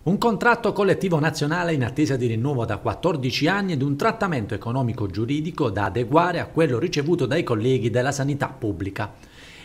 Un contratto collettivo nazionale in attesa di rinnovo da 14 anni ed un trattamento economico-giuridico da adeguare a quello ricevuto dai colleghi della sanità pubblica.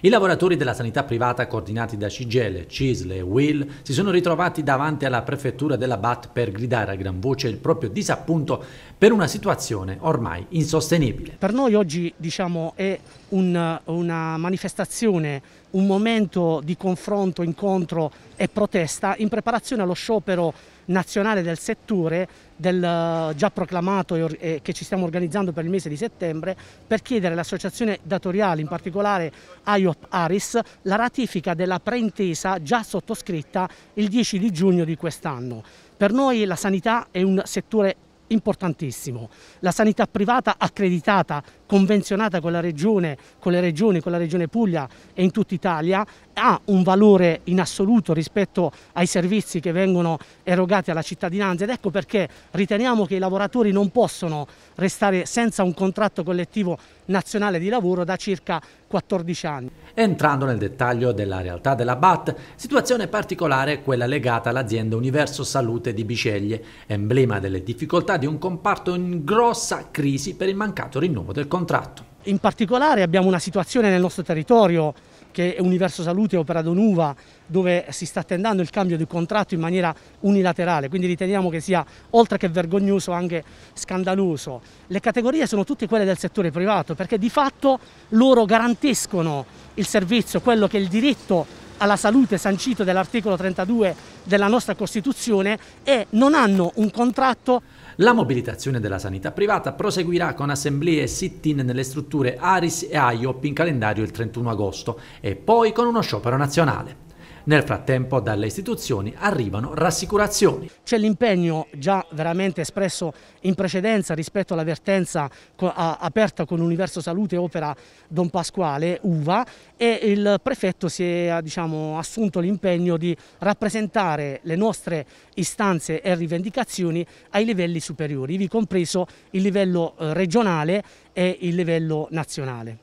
I lavoratori della sanità privata coordinati da Cigele, Cisle e Will si sono ritrovati davanti alla prefettura della BAT per gridare a gran voce il proprio disappunto per una situazione ormai insostenibile. Per noi oggi diciamo, è un, una manifestazione, un momento di confronto, incontro e protesta in preparazione allo sciopero nazionale del settore del eh, già proclamato e eh, che ci stiamo organizzando per il mese di settembre per chiedere all'associazione datoriale, in particolare IOP Aris, la ratifica della preintesa già sottoscritta il 10 di giugno di quest'anno. Per noi la sanità è un settore importantissimo. La sanità privata accreditata, convenzionata con la regione, con le regioni, con la regione Puglia e in tutta Italia ha un valore in assoluto rispetto ai servizi che vengono erogati alla cittadinanza ed ecco perché riteniamo che i lavoratori non possono restare senza un contratto collettivo nazionale di lavoro da circa 14 anni. Entrando nel dettaglio della realtà della BAT, situazione particolare è quella legata all'azienda Universo Salute di Biceglie, emblema delle difficoltà realtà di un comparto in grossa crisi per il mancato rinnovo del contratto. In particolare abbiamo una situazione nel nostro territorio che è Universo Salute e Opera Donuva, dove si sta attendendo il cambio di contratto in maniera unilaterale, quindi riteniamo che sia oltre che vergognoso anche scandaloso. Le categorie sono tutte quelle del settore privato perché di fatto loro garantiscono il servizio, quello che è il diritto alla salute sancito dall'articolo 32 della nostra Costituzione e non hanno un contratto la mobilitazione della sanità privata proseguirà con assemblee e sit-in nelle strutture Aris e IOP in calendario il 31 agosto e poi con uno sciopero nazionale. Nel frattempo dalle istituzioni arrivano rassicurazioni. C'è l'impegno già veramente espresso in precedenza rispetto all'avvertenza aperta con Universo Salute Opera Don Pasquale, UVA, e il prefetto si è diciamo, assunto l'impegno di rappresentare le nostre istanze e rivendicazioni ai livelli superiori, vi compreso il livello eh, regionale e il livello nazionale.